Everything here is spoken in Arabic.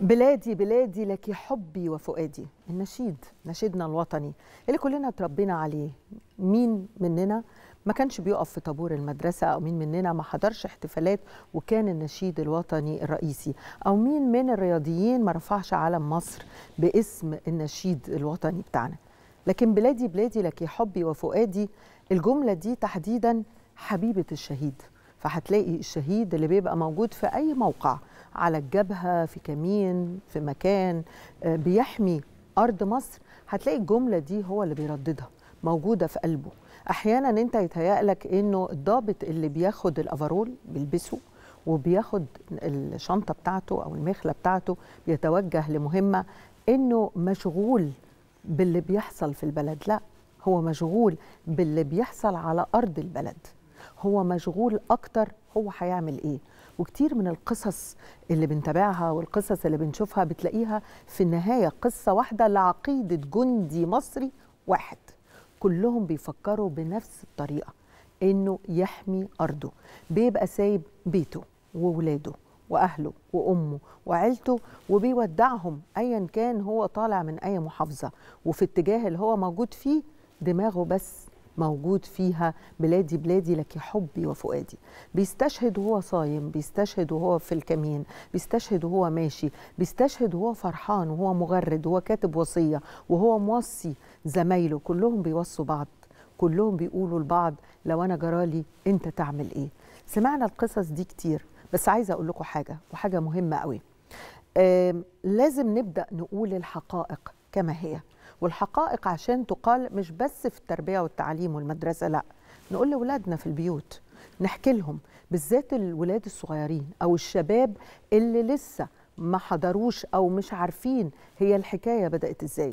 بلادي بلادي لك حبي وفؤادي النشيد نشيدنا الوطني اللي كلنا اتربينا عليه مين مننا ما كانش بيقف في طابور المدرسة أو مين مننا ما حضرش احتفالات وكان النشيد الوطني الرئيسي أو مين من الرياضيين ما رفعش علم مصر باسم النشيد الوطني بتاعنا لكن بلادي بلادي لك حبي وفؤادي الجملة دي تحديدا حبيبة الشهيد فهتلاقي الشهيد اللي بيبقى موجود في أي موقع على الجبهه في كمين في مكان آه، بيحمي ارض مصر هتلاقي الجمله دي هو اللي بيرددها موجوده في قلبه احيانا انت يتهيأ لك انه الضابط اللي بياخد الافرول بيلبسه وبياخد الشنطه بتاعته او المخله بتاعته بيتوجه لمهمه انه مشغول باللي بيحصل في البلد لا هو مشغول باللي بيحصل على ارض البلد هو مشغول اكتر هو هيعمل ايه وكتير من القصص اللي بنتابعها والقصص اللي بنشوفها بتلاقيها في النهايه قصه واحده لعقيده جندي مصري واحد كلهم بيفكروا بنفس الطريقه انه يحمي ارضه بيبقى سايب بيته وولاده واهله وامه وعيلته وبيودعهم ايا كان هو طالع من اي محافظه وفي اتجاه اللي هو موجود فيه دماغه بس موجود فيها بلادي بلادي لك حبي وفؤادي بيستشهد وهو صايم بيستشهد وهو في الكمين بيستشهد وهو ماشي بيستشهد وهو فرحان وهو مغرد وهو كاتب وصية وهو موصي زمايله كلهم بيوصوا بعض كلهم بيقولوا لبعض لو أنا جرالي أنت تعمل إيه سمعنا القصص دي كتير بس عايزة أقول لكم حاجة وحاجة مهمة قوي لازم نبدأ نقول الحقائق كما هي والحقائق عشان تقال مش بس في التربية والتعليم والمدرسة لا نقول لأولادنا في البيوت نحكي لهم بالذات الولاد الصغيرين أو الشباب اللي لسه ما حضروش أو مش عارفين هي الحكاية بدأت إزاي